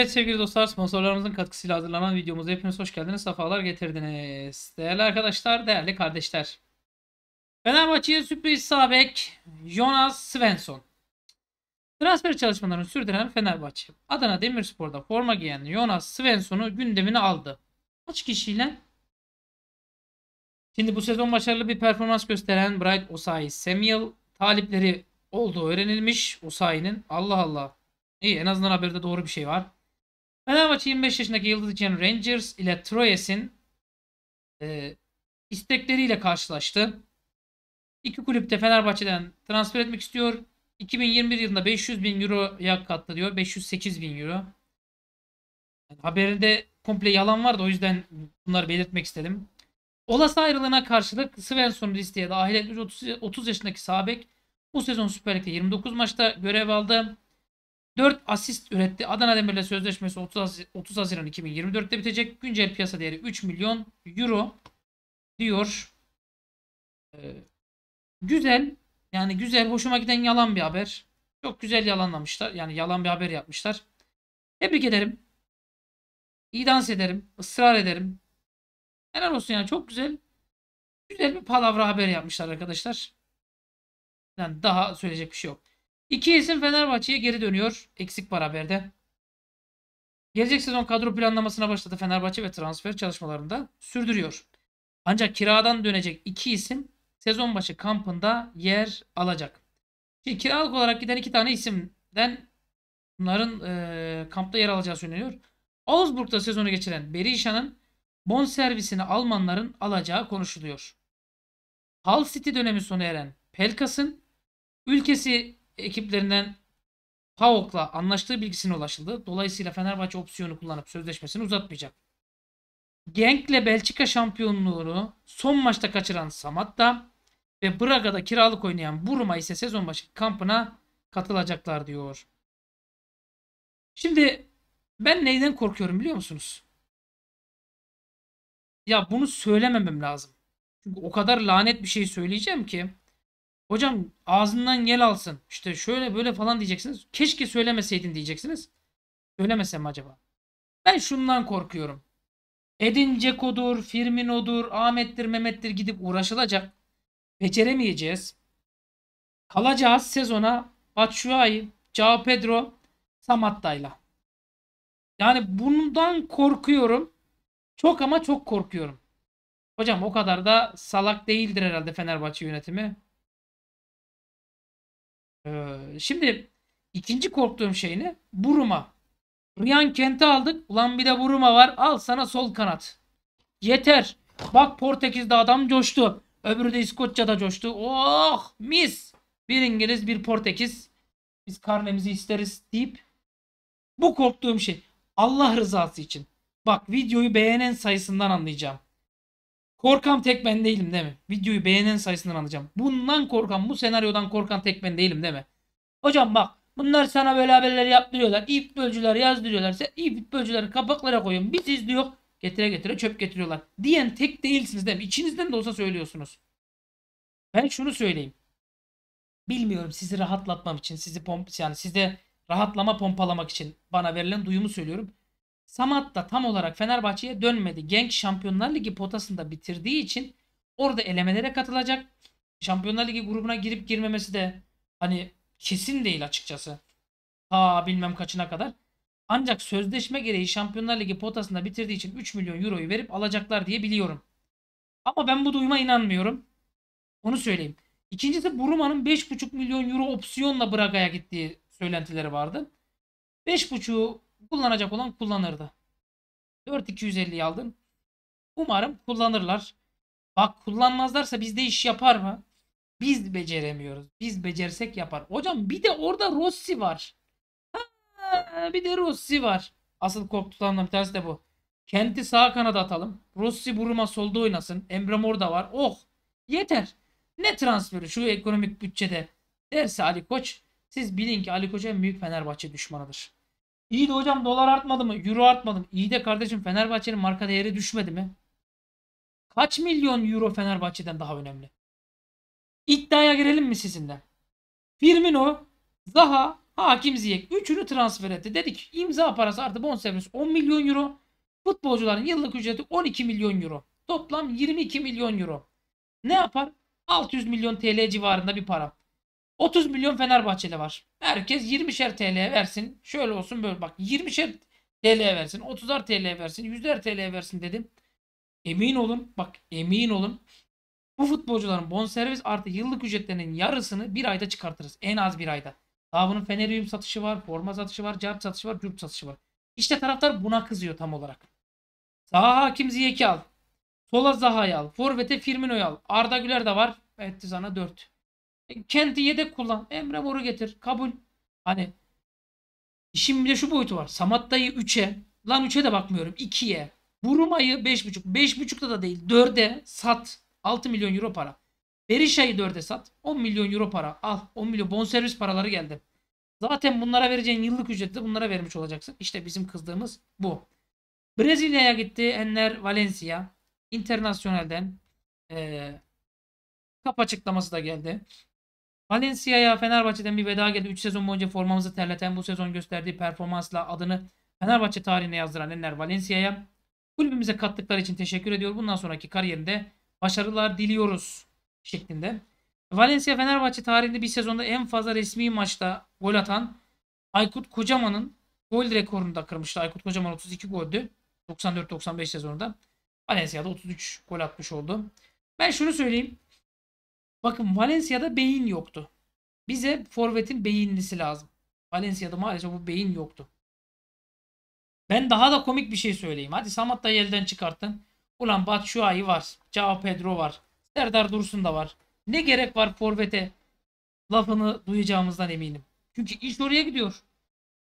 Evet sevgili dostlar sponsorlarımızın katkısıyla hazırlanan videomuza hepiniz hoş geldiniz. Safalar getirdiniz. Değerli arkadaşlar, değerli kardeşler. Fenerbahçe'ye sürpriz sabek Jonas Svensson. Transfer çalışmalarını sürdüren Fenerbahçe, Adana Demirspor'da forma giyen Jonas Svensson'u gündemine aldı. Kaç kişiyle? Şimdi bu sezon başarılı bir performans gösteren Bright Osayi Samuel talipleri olduğu öğrenilmiş Osayi'nin. Allah Allah. İyi en azından haberde doğru bir şey var. Fenerbahçe 25 yaşındaki yıldız için Rangers ile Troyes'in e, istekleriyle karşılaştı. İki kulüp de Fenerbahçe'den transfer etmek istiyor. 2021 yılında 500 bin euroya kattı diyor. 508 bin euro. Yani haberinde komple yalan vardı. O yüzden bunları belirtmek istedim. Olası ayrılığına karşılık Svensson listeye dahil edilmiş 30, 30 yaşındaki Sabek bu sezon Süper Lig'de 29 maçta görev aldı. 4 asist üretti. Adana Demir'le sözleşmesi 30, Haziran 2024'te bitecek. Güncel piyasa değeri 3 milyon euro diyor. Ee, güzel. Yani güzel. Hoşuma giden yalan bir haber. Çok güzel yalanlamışlar. Yani yalan bir haber yapmışlar. Tebrik ederim. İyi dans ederim. ısrar ederim. Helal olsun yani. Çok güzel. Güzel bir palavra haber yapmışlar arkadaşlar. Yani daha söyleyecek bir şey yok. İki isim Fenerbahçe'ye geri dönüyor. Eksik para haberde. Gelecek sezon kadro planlamasına başladı Fenerbahçe ve transfer çalışmalarında sürdürüyor. Ancak kiradan dönecek iki isim sezon başı kampında yer alacak. Şimdi kiralık olarak giden iki tane isimden bunların e, kampta yer alacağı söyleniyor. Augsburg'da sezonu geçiren Berisha'nın bon servisini Almanların alacağı konuşuluyor. Hull City dönemi sona eren Pelkas'ın ülkesi ekiplerinden PAOK'la anlaştığı bilgisine ulaşıldı. Dolayısıyla Fenerbahçe opsiyonu kullanıp sözleşmesini uzatmayacak. Genk'le Belçika şampiyonluğunu son maçta kaçıran Samatta ve Braga'da kiralık oynayan Buruma ise sezon başı kampına katılacaklar diyor. Şimdi ben neyden korkuyorum biliyor musunuz? Ya bunu söylememem lazım. Çünkü o kadar lanet bir şey söyleyeceğim ki Hocam ağzından gel alsın. İşte şöyle böyle falan diyeceksiniz. Keşke söylemeseydin diyeceksiniz. Söylemesem acaba? Ben şundan korkuyorum. Edin Ceko'dur, Firmino'dur, Ahmet'tir, Mehmet'tir gidip uğraşılacak. Beceremeyeceğiz. Kalacağız sezona Batshuayi, Cao Pedro, Samatta'yla. Yani bundan korkuyorum. Çok ama çok korkuyorum. Hocam o kadar da salak değildir herhalde Fenerbahçe yönetimi. Ee, şimdi ikinci korktuğum şey ne? Buruma. Ryan Kent'i aldık. Ulan bir de Buruma var. Al sana sol kanat. Yeter. Bak Portekiz'de adam coştu. Öbürü de İskoçya'da coştu. Oh mis. Bir İngiliz bir Portekiz. Biz karnemizi isteriz deyip. Bu korktuğum şey. Allah rızası için. Bak videoyu beğenen sayısından anlayacağım. Korkan tek ben değilim değil mi? Videoyu beğenen sayısından alacağım. Bundan korkan, bu senaryodan korkan tek ben değilim değil mi? Hocam bak bunlar sana böyle haberler yaptırıyorlar. İyi futbolcular yazdırıyorlar. Sen iyi futbolcuları kapaklara koyun. Biz izliyor. Getire getire çöp getiriyorlar. Diyen tek değilsiniz değil mi? İçinizden de olsa söylüyorsunuz. Ben şunu söyleyeyim. Bilmiyorum sizi rahatlatmam için, sizi pomp yani size rahatlama pompalamak için bana verilen duyumu söylüyorum. Samat da tam olarak Fenerbahçe'ye dönmedi. Genç Şampiyonlar Ligi potasında bitirdiği için orada elemelere katılacak. Şampiyonlar Ligi grubuna girip girmemesi de hani kesin değil açıkçası. Ha bilmem kaçına kadar. Ancak sözleşme gereği Şampiyonlar Ligi potasında bitirdiği için 3 milyon euroyu verip alacaklar diye biliyorum. Ama ben bu duyuma inanmıyorum. Onu söyleyeyim. İkincisi Buruma'nın 5,5 milyon euro opsiyonla Braga'ya gittiği söylentileri vardı. 5,5'u Kullanacak olan kullanırdı. 4250 aldım. Umarım kullanırlar. Bak kullanmazlarsa bizde iş yapar mı? Biz beceremiyoruz. Biz becersek yapar. Hocam bir de orada Rossi var. Ha, bir de Rossi var. Asıl korkutulanlardan bir tanesi de bu. Kenti sağ kanada atalım. Rossi Buruma solda oynasın. Emre Mor da var. Oh yeter. Ne transferi şu ekonomik bütçede derse Ali Koç. Siz bilin ki Ali Koç en büyük Fenerbahçe düşmanıdır. İyi de hocam dolar artmadı mı? Euro artmadı mı? İyi de kardeşim Fenerbahçe'nin marka değeri düşmedi mi? Kaç milyon euro Fenerbahçe'den daha önemli? İddiaya girelim mi sizinle? Firmino, Zaha, Hakim ziyek Üçünü transfer etti. Dedik imza parası artı bonservis 10 milyon euro. Futbolcuların yıllık ücreti 12 milyon euro. Toplam 22 milyon euro. Ne yapar? 600 milyon TL civarında bir para. 30 milyon Fenerbahçeli var. Herkes 20'şer TL versin. Şöyle olsun böyle bak 20'şer TL versin. 30'ar TL versin. 100'er TL versin dedim. Emin olun bak emin olun. Bu futbolcuların bonservis artı yıllık ücretlerinin yarısını bir ayda çıkartırız. En az bir ayda. Daha bunun Fener satışı var, forma satışı var, cart satışı var, cürt satışı var. İşte taraftar buna kızıyor tam olarak. Zaha Hakim Ziyek'i al. Sola Zaha'yı al. Forvet'e Firmino'yu al. Arda Güler de var. Etti sana 4. Kent'i yedek kullan. Emre Mor'u getir. Kabul. Hani işin bir de şu boyutu var. Samatta'yı 3'e. Lan 3'e de bakmıyorum. 2'ye. Buruma'yı 5.5. 5.5'da da değil. 4'e sat. 6 milyon euro para. Berisha'yı 4'e sat. 10 milyon euro para. Al. 10 milyon bonservis paraları geldi. Zaten bunlara vereceğin yıllık ücreti bunlara vermiş olacaksın. İşte bizim kızdığımız bu. Brezilya'ya gitti. Enner Valencia. Internasyonelden. Ee, kap açıklaması da geldi. Valencia'ya Fenerbahçe'den bir veda geldi. 3 sezon boyunca formamızı terleten bu sezon gösterdiği performansla adını Fenerbahçe tarihine yazdıran Enner Valencia'ya kulübümüze kattıkları için teşekkür ediyor. Bundan sonraki kariyerinde başarılar diliyoruz şeklinde. Valencia Fenerbahçe tarihinde bir sezonda en fazla resmi maçta gol atan Aykut Kocaman'ın gol rekorunu da kırmıştı. Aykut Kocaman 32 goldü. 94-95 sezonunda. Valencia'da 33 gol atmış oldu. Ben şunu söyleyeyim. Bakın Valencia'da beyin yoktu. Bize forvetin beyinlisi lazım. Valencia'da maalesef bu beyin yoktu. Ben daha da komik bir şey söyleyeyim. Hadi Samat da yerden çıkarttın. Ulan Batshuayi var. Cao Pedro var. Serdar Dursun da var. Ne gerek var forvete? Lafını duyacağımızdan eminim. Çünkü iş oraya gidiyor.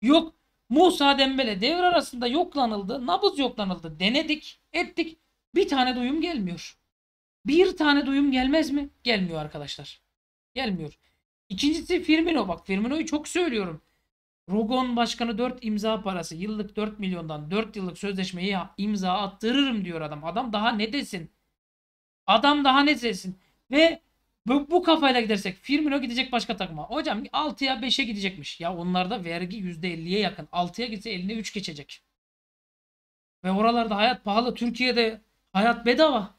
Yok Musa Dembele devre arasında yoklanıldı. Nabız yoklanıldı. Denedik, ettik. Bir tane duyum gelmiyor. Bir tane duyum gelmez mi? Gelmiyor arkadaşlar. Gelmiyor. İkincisi Firmino bak. Firmino'yu çok söylüyorum. Rogon başkanı 4 imza parası yıllık 4 milyondan 4 yıllık sözleşmeyi imza attırırım diyor adam. Adam daha ne desin? Adam daha ne desin? Ve bu, bu kafayla gidersek Firmino gidecek başka takıma. Hocam 6'ya 5'e gidecekmiş. Ya onlarda vergi %50'ye yakın. 6'ya gitse eline 3 geçecek. Ve oralarda hayat pahalı. Türkiye'de hayat bedava.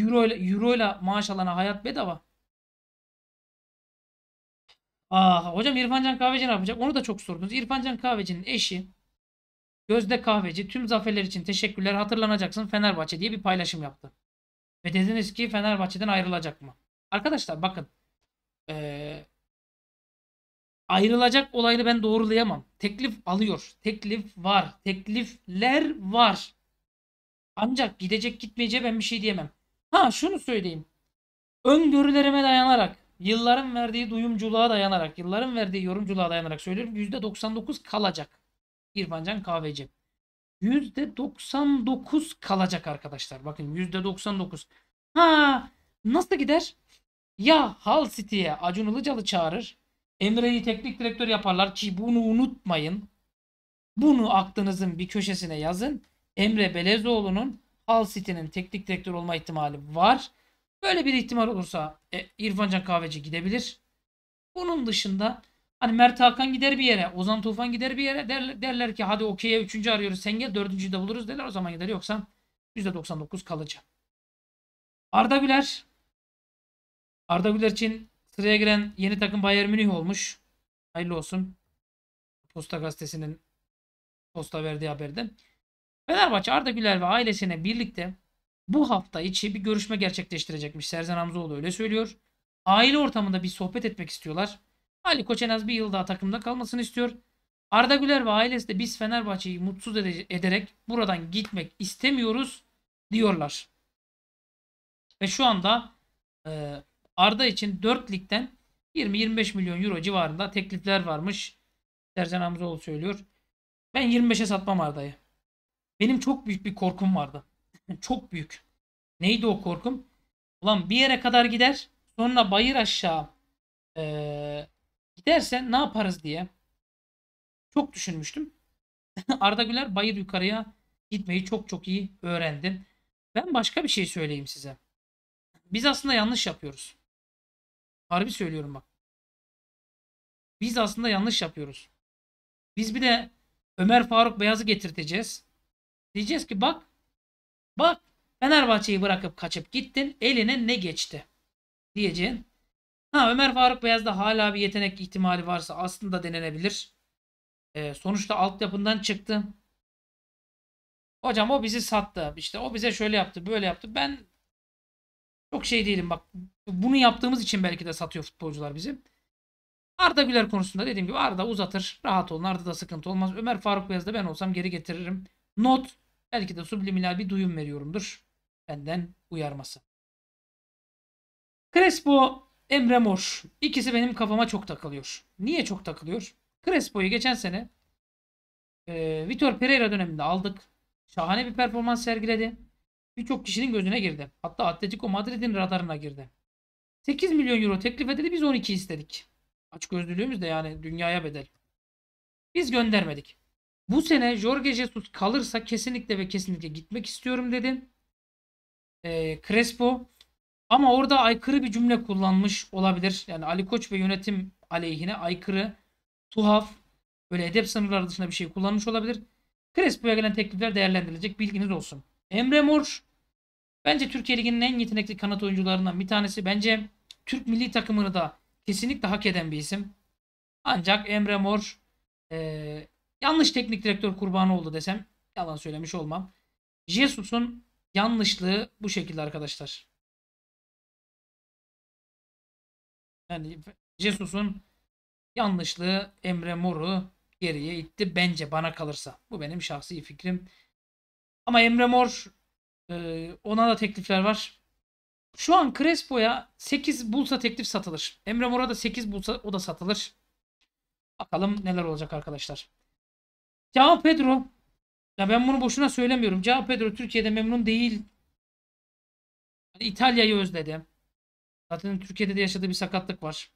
Euro ile euro ile maaş alana hayat bedava. Ah hocam İrfancan Kahveci ne yapacak? Onu da çok sordunuz. İrfancan Kahveci'nin eşi Gözde Kahveci tüm zaferler için teşekkürler hatırlanacaksın Fenerbahçe diye bir paylaşım yaptı. Ve dediniz ki Fenerbahçe'den ayrılacak mı? Arkadaşlar bakın. Ee, ayrılacak olayını ben doğrulayamam. Teklif alıyor. Teklif var. Teklifler var. Ancak gidecek gitmeyeceği ben bir şey diyemem. Ha şunu söyleyeyim. Öngörülerime dayanarak, yılların verdiği duyumculuğa dayanarak, yılların verdiği yorumculuğa dayanarak söylüyorum. %99 kalacak. İrfancan Kahveci. %99 kalacak arkadaşlar. Bakın %99. Ha nasıl gider? Ya Hal City'ye Acun Ilıcalı çağırır. Emre'yi teknik direktör yaparlar ki bunu unutmayın. Bunu aklınızın bir köşesine yazın. Emre Belezoğlu'nun Al City'nin teknik direktör olma ihtimali var. Böyle bir ihtimal olursa e, İrfan Can Kahveci gidebilir. Bunun dışında hani Mert Hakan gider bir yere, Ozan Tufan gider bir yere der, derler ki hadi okey'e 3. arıyoruz sen gel 4. de buluruz derler o zaman gider yoksa %99 kalıcı. Arda Güler Arda Güler için sıraya giren yeni takım Bayern Münih olmuş. Hayırlı olsun. Posta gazetesinin posta verdiği haberde. Fenerbahçe Arda Güler ve ailesine birlikte bu hafta içi bir görüşme gerçekleştirecekmiş. Serzen Hamzoğlu öyle söylüyor. Aile ortamında bir sohbet etmek istiyorlar. Ali Koç en az bir yıl daha takımda kalmasını istiyor. Arda Güler ve ailesi de biz Fenerbahçe'yi mutsuz ede- ederek buradan gitmek istemiyoruz diyorlar. Ve şu anda e, Arda için 4 ligden 20-25 milyon euro civarında teklifler varmış. Serzen Hamzoğlu söylüyor. Ben 25'e satmam Arda'yı. Benim çok büyük bir korkum vardı. çok büyük. Neydi o korkum? Ulan bir yere kadar gider. Sonra bayır aşağı ee, giderse ne yaparız diye. Çok düşünmüştüm. Arda Güler bayır yukarıya gitmeyi çok çok iyi öğrendim. Ben başka bir şey söyleyeyim size. Biz aslında yanlış yapıyoruz. Harbi söylüyorum bak. Biz aslında yanlış yapıyoruz. Biz bir de Ömer Faruk Beyaz'ı getirteceğiz. Diyeceğiz ki bak bak Fenerbahçe'yi bırakıp kaçıp gittin eline ne geçti diyeceğin. Ha Ömer Faruk Beyaz'da hala bir yetenek ihtimali varsa aslında denenebilir. Ee, sonuçta altyapından çıktı. Hocam o bizi sattı. İşte o bize şöyle yaptı, böyle yaptı. Ben çok şey değilim bak. Bunu yaptığımız için belki de satıyor futbolcular bizi. Arda Güler konusunda dediğim gibi Arda uzatır. Rahat olun. da sıkıntı olmaz. Ömer Faruk Beyaz'da ben olsam geri getiririm. Not Belki de subliminal bir duyum veriyorumdur. Benden uyarması. Crespo, Emre Mor. İkisi benim kafama çok takılıyor. Niye çok takılıyor? Crespo'yu geçen sene e, Vitor Pereira döneminde aldık. Şahane bir performans sergiledi. Birçok kişinin gözüne girdi. Hatta Atletico Madrid'in radarına girdi. 8 milyon euro teklif edildi biz 12 istedik. Açık özlülüğümüz de yani dünyaya bedel. Biz göndermedik. Bu sene Jorge Jesus kalırsa kesinlikle ve kesinlikle gitmek istiyorum dedi. E, ee, Crespo ama orada aykırı bir cümle kullanmış olabilir. Yani Ali Koç ve yönetim aleyhine aykırı, tuhaf, böyle edep sınırları dışında bir şey kullanmış olabilir. Crespo'ya gelen teklifler değerlendirilecek. Bilginiz olsun. Emre Mor bence Türkiye Ligi'nin en yetenekli kanat oyuncularından bir tanesi. Bence Türk milli takımını da kesinlikle hak eden bir isim. Ancak Emre Mor e, ee, Yanlış teknik direktör kurbanı oldu desem yalan söylemiş olmam. Jesus'un yanlışlığı bu şekilde arkadaşlar. Yani Jesus'un yanlışlığı Emre Mor'u geriye itti bence bana kalırsa. Bu benim şahsi fikrim. Ama Emre Mor e, ona da teklifler var. Şu an Crespo'ya 8 bulsa teklif satılır. Emre Mor'a da 8 bulsa o da satılır. Bakalım neler olacak arkadaşlar. Cao Pedro. Ya ben bunu boşuna söylemiyorum. Cao Pedro Türkiye'de memnun değil. Yani İtalya'yı özledi. Zaten Türkiye'de de yaşadığı bir sakatlık var.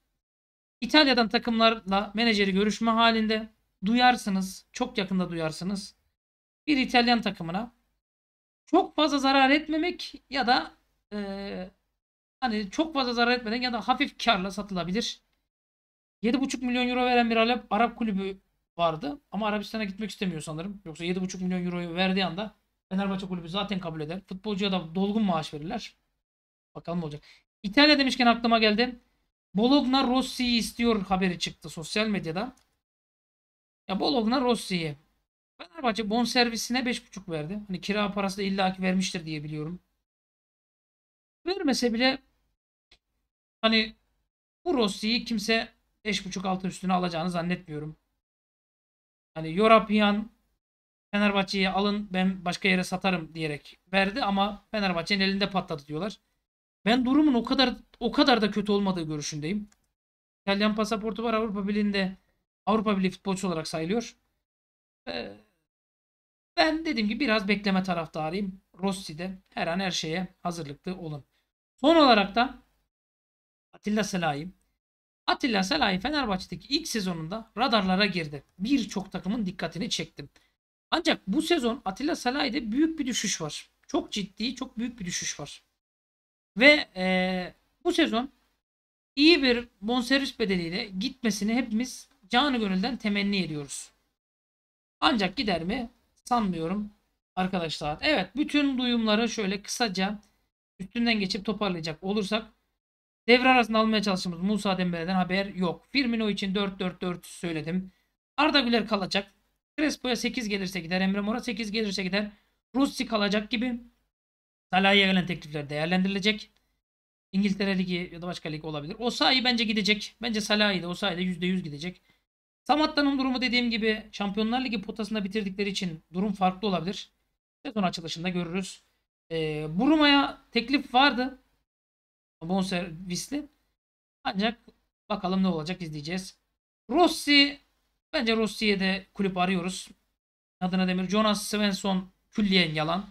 İtalya'dan takımlarla menajeri görüşme halinde duyarsınız. Çok yakında duyarsınız. Bir İtalyan takımına çok fazla zarar etmemek ya da e, hani çok fazla zarar etmeden ya da hafif karla satılabilir. 7,5 milyon euro veren bir Arap, Arap kulübü vardı. Ama Arabistan'a gitmek istemiyor sanırım. Yoksa 7,5 milyon euroyu verdiği anda Fenerbahçe kulübü zaten kabul eder. Futbolcuya da dolgun maaş verirler. Bakalım olacak. İtalya demişken aklıma geldi. Bologna Rossi'yi istiyor haberi çıktı sosyal medyada. Ya Bologna Rossi'yi. Fenerbahçe bon servisine 5,5 verdi. Hani kira parası da illaki vermiştir diye biliyorum. Vermese bile hani bu Rossi'yi kimse 5,5 altı üstüne alacağını zannetmiyorum hani Yorapiyan Fenerbahçe'yi alın ben başka yere satarım diyerek verdi ama Fenerbahçe'nin elinde patladı diyorlar. Ben durumun o kadar o kadar da kötü olmadığı görüşündeyim. İtalyan pasaportu var Avrupa Birliği'nde Avrupa Birliği futbolcu olarak sayılıyor. Ee, ben dediğim gibi biraz bekleme taraftarıyım. Rossi'de her an her şeye hazırlıklı olun. Son olarak da Atilla Selahi Atilla Salahi Fenerbahçe'deki ilk sezonunda radarlara girdi. Birçok takımın dikkatini çekti. Ancak bu sezon Atilla Salahi'de büyük bir düşüş var. Çok ciddi, çok büyük bir düşüş var. Ve e, bu sezon iyi bir bonservis bedeliyle gitmesini hepimiz canı gönülden temenni ediyoruz. Ancak gider mi? Sanmıyorum arkadaşlar. Evet bütün duyumları şöyle kısaca üstünden geçip toparlayacak olursak Devre arasında almaya çalıştığımız Musa Dembele'den haber yok. Firmino için 4-4-4 söyledim. Arda Güler kalacak. Crespo'ya 8 gelirse gider. Emre Mor'a 8 gelirse gider. Rusi kalacak gibi. Salah'a gelen teklifler değerlendirilecek. İngiltere Ligi ya da başka lig olabilir. O Osayi bence gidecek. Bence Salah'ı da Osayi de %100 gidecek. Samatta'nın durumu dediğim gibi Şampiyonlar Ligi potasında bitirdikleri için durum farklı olabilir. Sezon açılışında görürüz. Ee, Buruma'ya teklif vardı bonservisli. Ancak bakalım ne olacak izleyeceğiz. Rossi bence Rossi'ye de kulüp arıyoruz. Adına Demir Jonas Svensson külliyen yalan.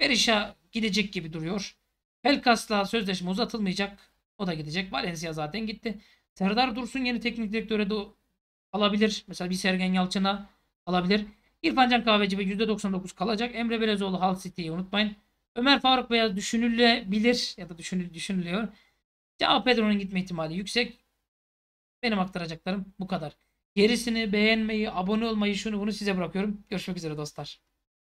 Berisha gidecek gibi duruyor. Pelkas'la sözleşme uzatılmayacak. O da gidecek. Valencia zaten gitti. Serdar Dursun yeni teknik direktöre de alabilir. Mesela bir Sergen Yalçın'a alabilir. İrfan Can Kahveci ve %99 kalacak. Emre Belezoğlu hal City'yi unutmayın. Ömer Faruk veya düşünülebilir ya da düşünül düşünülüyor. Cevap Pedro'nun gitme ihtimali yüksek. Benim aktaracaklarım bu kadar. Gerisini beğenmeyi, abone olmayı, şunu bunu size bırakıyorum. Görüşmek üzere dostlar.